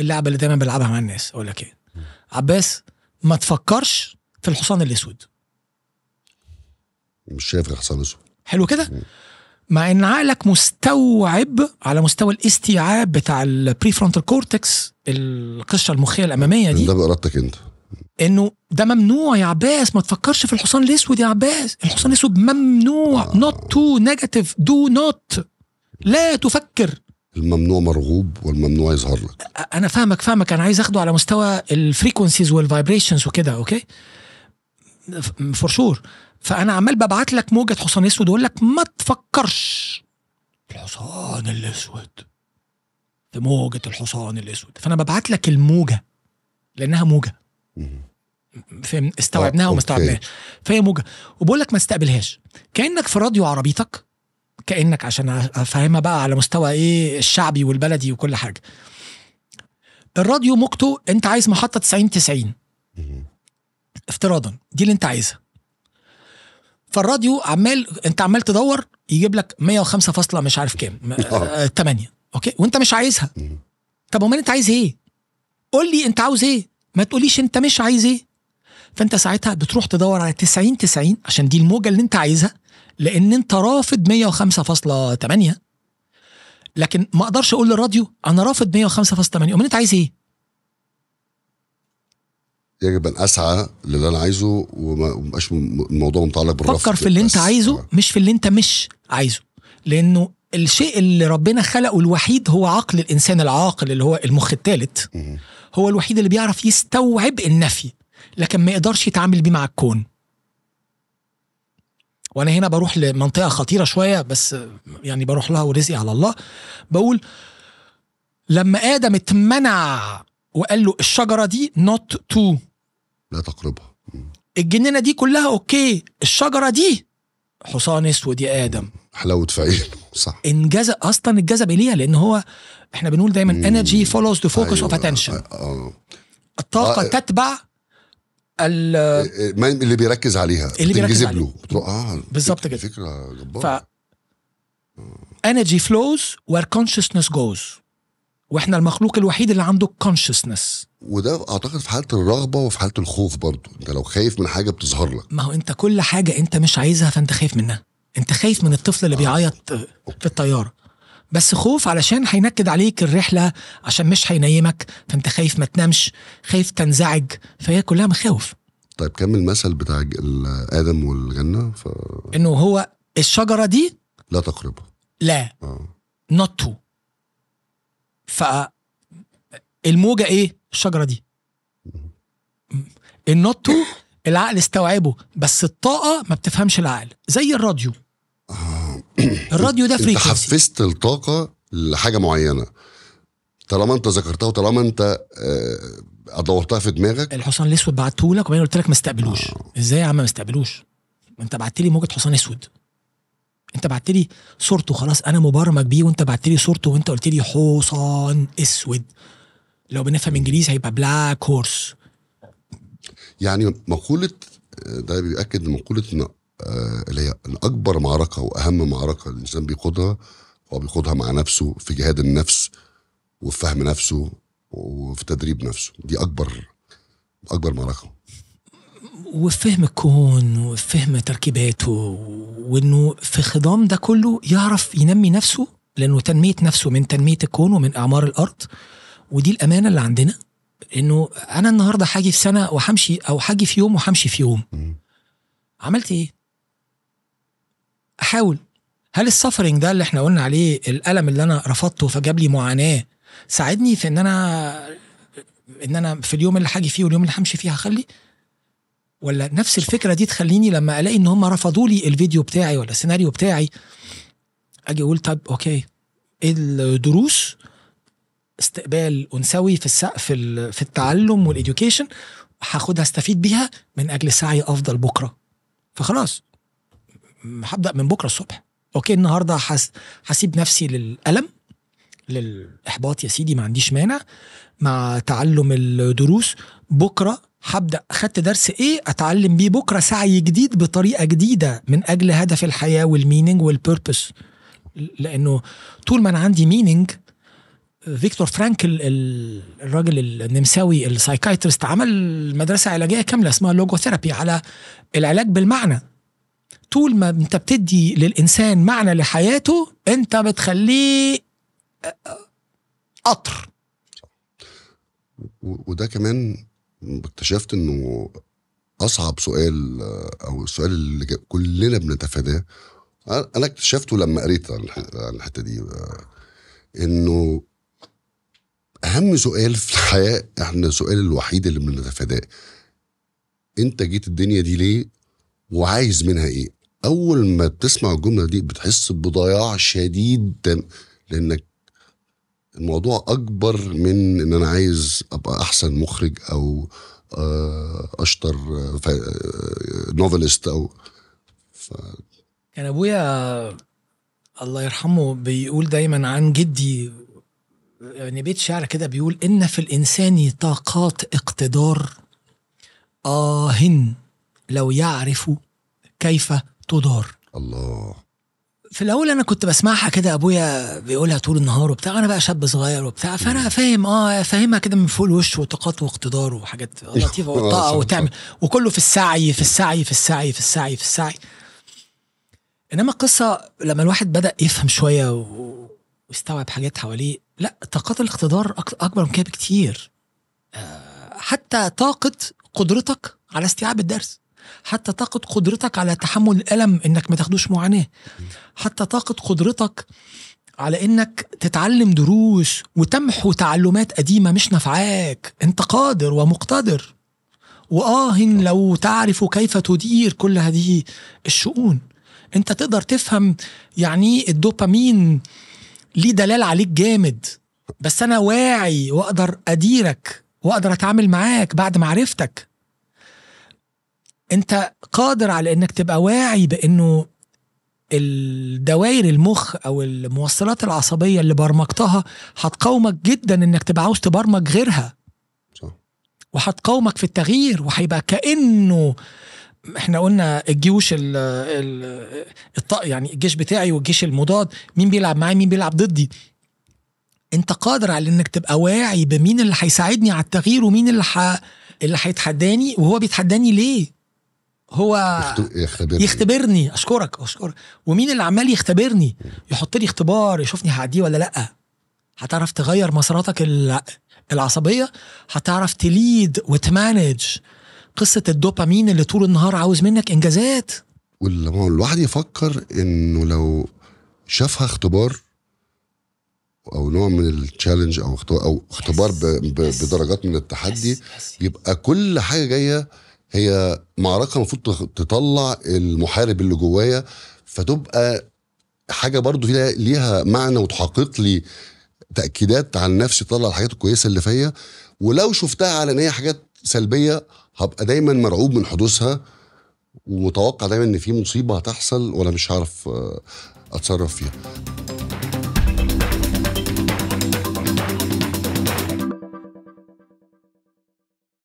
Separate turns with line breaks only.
اللعبه اللي دايما بلعبها مع الناس اقول لك ايه عباس ما تفكرش في الحصان الاسود
مش شايف الحصان الاسود
حلو كده مع ان عقلك مستوعب على مستوى الاستيعاب بتاع البري فرونتال كورتكس القشره المخيه الاماميه دي
ده بارادتك انت
انه ده ممنوع يا عباس ما تفكرش في الحصان الاسود يا عباس الحصان الاسود ممنوع نوت تو نيجاتيف دو نوت لا تفكر
الممنوع مرغوب والممنوع يظهر لك
انا فاهمك فاهمك انا عايز اخده على مستوى الفريكونسيز والفايبريشنز وكده اوكي فور شور فانا عمال ببعت لك موجه حصان اسود واقول لك ما تفكرش الحصان الاسود في موجه الحصان الاسود فانا ببعت لك الموجه لانها موجه فهم استوعبناها آه، وما استوعبناهاش فهي موجه وبقول لك ما تستقبلهاش كانك في راديو عربيتك كانك عشان افهمها بقى على مستوى ايه الشعبي والبلدي وكل حاجه الراديو موجته انت عايز محطه 90 90 افتراضا دي اللي انت عايزها فالراديو عمال انت عمال تدور يجيب لك 105 فاصله مش عارف كام 8 آه. آه، اوكي وانت مش عايزها طب امال انت عايز ايه قول لي انت عاوز ايه ما تقوليش انت مش عايز ايه فانت ساعتها بتروح تدور على 90 90 عشان دي الموجه اللي انت عايزها لان انت رافض 105.8 لكن ما اقدرش اقول للراديو انا رافض 105.8 امال انت عايز ايه؟
يجب ان اسعى للي انا عايزه وما يبقاش الموضوع متعلق بالرفض فكر في اللي
انت عايزه آه. مش في اللي انت مش عايزه لانه الشيء اللي ربنا خلقه الوحيد هو عقل الانسان العاقل اللي هو المخ الثالث هو الوحيد اللي بيعرف يستوعب النفي لكن ما يقدرش يتعامل بيه مع الكون وانا هنا بروح لمنطقه خطيره شويه بس يعني بروح لها ورزقي على الله بقول لما ادم اتمنع وقال له الشجره دي نوت تو لا تقربها الجنينه دي كلها اوكي الشجره دي حصان اسود يا ادم
حلاوه فعيل
صح انجذب اصلا اتجذب اليها لان هو احنا بنقول دايما انرجي فولوز ذا فوكس اوف اتنشن الطاقه آه. تتبع
اللي بيركز عليها اللي بيركز عليها
له اه بالظبط كده فكره جباره ف energy flows where consciousness goes واحنا المخلوق الوحيد اللي عنده consciousness
وده اعتقد في حاله الرغبه وفي حاله الخوف برضه انت لو خايف من حاجه بتظهر لك
ما هو انت كل حاجه انت مش عايزها فانت خايف منها انت خايف من الطفل اللي آه. بيعيط في الطياره بس خوف علشان هينكد عليك الرحله عشان مش هينيمك فانت خايف ما تنامش خايف تنزعج فهي كلها مخاوف
طيب كمل المثل بتاع ادم والجنه ف...
انه هو الشجره دي لا تقربها لا نوت آه. تو ف الموجه ايه الشجره دي النوت تو العقل استوعبه بس الطاقه ما بتفهمش العقل زي الراديو الراديو ده فريكونسي انت
حفزت الطاقه لحاجه معينه طالما انت ذكرتها وطالما انت آه، ادورتها في دماغك
الحصان الاسود بعته لك وبعدين قلت لك ما استقبلوش آه. ازاي يا عم ما استقبلوش ما انت بعت لي موجه حصان اسود انت بعت لي صورته خلاص انا مبرمج بيه وانت بعت لي صورته وانت قلت لي حصان اسود لو بنفهم انجليزي هيبقى بلاك هورس
يعني مقوله آه، ده بيأكد مقولة إن آه، اللي هي الاكبر معركه واهم معركه الانسان بيخوضها هو بيخوضها مع نفسه في جهاد النفس وفي فهم نفسه وفي تدريب نفسه دي اكبر اكبر معركه
وفهم الكون وفهم تركيباته وانه في خضام ده كله يعرف ينمي نفسه لانه تنميه نفسه من تنميه الكون ومن اعمار الارض ودي الامانه اللي عندنا انه انا النهارده هاجي في سنه وهمشي او هاجي في يوم وهمشي في يوم عملت ايه؟ احاول هل السفرنج ده اللي احنا قلنا عليه الالم اللي انا رفضته فجاب لي معاناه ساعدني في ان انا ان انا في اليوم اللي هاجي فيه واليوم اللي همشي فيه هخلي ولا نفس الفكره دي تخليني لما الاقي ان هم رفضوا لي الفيديو بتاعي ولا السيناريو بتاعي اجي اقول طب اوكي ايه الدروس استقبال انثوي في السقف في التعلم والإديوكيشن هاخدها استفيد بيها من اجل سعي افضل بكره فخلاص هبدا من بكره الصبح اوكي النهارده حس... هسيب نفسي للالم للاحباط يا سيدي ما عنديش مانع مع تعلم الدروس بكره هبدا خدت درس ايه اتعلم بيه بكره سعي جديد بطريقه جديده من اجل هدف الحياه والميننج والبيربس لانه طول ما انا عندي ميننج فيكتور فرانكل الراجل النمساوي السايكايترست عمل مدرسه علاجيه كامله اسمها لوجوثيرابي على العلاج بالمعنى طول ما انت بتدي للانسان معنى لحياته انت بتخليه آه، قطر
وده كمان اكتشفت انه اصعب سؤال آه، او السؤال اللي كلنا بنتفاداه انا اكتشفته لما قريت عن الحته دي آه، انه اهم سؤال في الحياه احنا السؤال الوحيد اللي بنتفاداه انت جيت الدنيا دي ليه وعايز منها ايه اول ما بتسمع الجمله دي بتحس بضياع شديد لانك الموضوع اكبر من ان انا عايز ابقى احسن مخرج او آه، اشطر نوفلست آه، آه، او ف...
كان ابويا الله يرحمه بيقول دايما عن جدي يعني بيت شعر كده بيقول ان في الانسان طاقات اقتدار آهن لو يعرف كيف تدار الله في الاول انا كنت بسمعها كده ابويا بيقولها طول النهار وبتاع انا بقى شاب صغير وبتاع فانا فاهم اه فاهمها كده من فوق الوش وطاقات واقتدار وحاجات آه، لطيفه وطاقه وتعمل وكله في السعي في السعي في السعي في السعي في السعي انما القصه لما الواحد بدا يفهم شويه ويستوعب حاجات حواليه لا طاقات الاقتدار اكبر من كده بكتير آه، حتى طاقه قدرتك على استيعاب الدرس حتى طاقة قدرتك على تحمل الألم إنك ما تاخدوش معاناة حتى طاقة قدرتك على إنك تتعلم دروس وتمحو تعلمات قديمة مش نافعاك أنت قادر ومقتدر وآه لو تعرف كيف تدير كل هذه الشؤون أنت تقدر تفهم يعني الدوبامين ليه دلال عليك جامد بس أنا واعي وأقدر أديرك واقدر اتعامل معاك بعد معرفتك انت قادر على انك تبقى واعي بانه الدوائر المخ او الموصلات العصبيه اللي برمجتها هتقاومك جدا انك تبقى عاوز تبرمج غيرها صح. وهتقاومك في التغيير وهيبقى كانه احنا قلنا الجيوش الـ الـ الط... يعني الجيش بتاعي والجيش المضاد مين بيلعب معايا مين بيلعب ضدي انت قادر على انك تبقى واعي بمين اللي هيساعدني على التغيير ومين اللي ح... اللي هيتحداني وهو بيتحداني ليه هو يختبرني. يختبرني اشكرك اشكرك ومين اللي عمال يختبرني يحط لي اختبار يشوفني هعديه ولا لا هتعرف تغير مساراتك العصبيه هتعرف تليد وتمانج قصه الدوبامين اللي طول النهار عاوز منك انجازات
ولما الواحد يفكر انه لو شافها اختبار او نوع من التشالنج او اختبار او اختبار بدرجات من التحدي يبقى كل حاجه جايه هي معركه المفروض تطلع المحارب اللي جوايا فتبقى حاجه برضو فيها ليها معنى وتحقق لي تاكيدات عن نفسي تطلع الحاجات الكويسه اللي فيا ولو شفتها على ان هي حاجات سلبيه هبقى دايما مرعوب من حدوثها ومتوقع دايما ان في مصيبه هتحصل وانا مش هعرف آه، اتصرف فيها